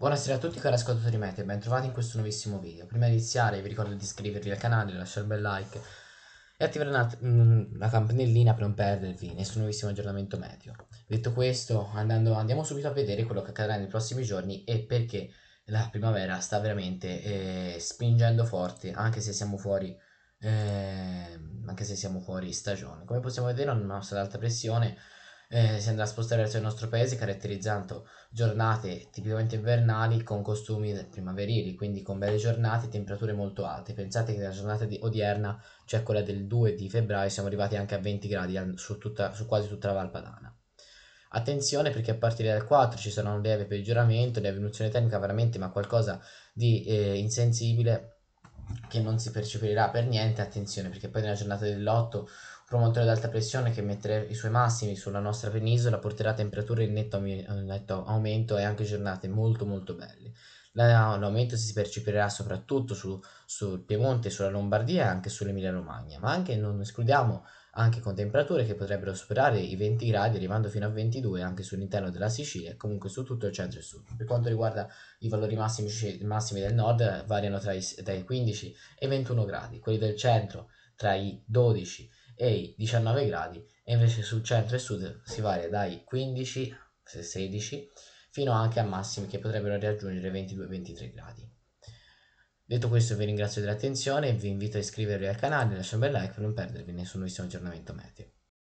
Buonasera a tutti cari ascoltatori Mete, ben trovati in questo nuovissimo video. Prima di iniziare vi ricordo di iscrivervi al canale, lasciare un bel like e attivare una, mh, mm, la campanellina per non perdervi nessun nuovissimo aggiornamento meteo. Detto questo, andando, andiamo subito a vedere quello che accadrà nei prossimi giorni e perché la primavera sta veramente eh, spingendo forte, anche se siamo fuori eh, anche se siamo fuori stagione. Come possiamo vedere, una nostra alta pressione eh, si andrà a spostare verso il nostro paese caratterizzando giornate tipicamente invernali con costumi primaverili, quindi con belle giornate e temperature molto alte. Pensate che nella giornata odierna, cioè quella del 2 di febbraio, siamo arrivati anche a 20 gradi su, tutta, su quasi tutta la Valpadana. Attenzione perché a partire dal 4 ci sarà un lieve peggioramento, lieve diminuzione termica veramente, ma qualcosa di eh, insensibile che non si percepirà per niente, attenzione, perché poi nella giornata dell'8 un ad alta pressione che metterà i suoi massimi sulla nostra penisola porterà temperature in netto, netto aumento e anche giornate molto molto belle. L'aumento si percepirà soprattutto su, sul Piemonte, sulla Lombardia e anche sull'Emilia Romagna, ma anche non escludiamo anche con temperature che potrebbero superare i 20 gradi, arrivando fino a 22 anche sull'interno della Sicilia e comunque su tutto il centro e sud. Per quanto riguarda i valori massimi, massimi del nord, variano tra i, dai 15 e i 21 gradi, quelli del centro tra i 12 e i 19 gradi, e invece sul centro e sud si varia dai 15 16 fino anche a massimi che potrebbero raggiungere 22-23 gradi. Detto questo vi ringrazio dell'attenzione, vi invito a iscrivervi al canale, e lasciare un bel like per non perdervi nessun nuovo aggiornamento meteo.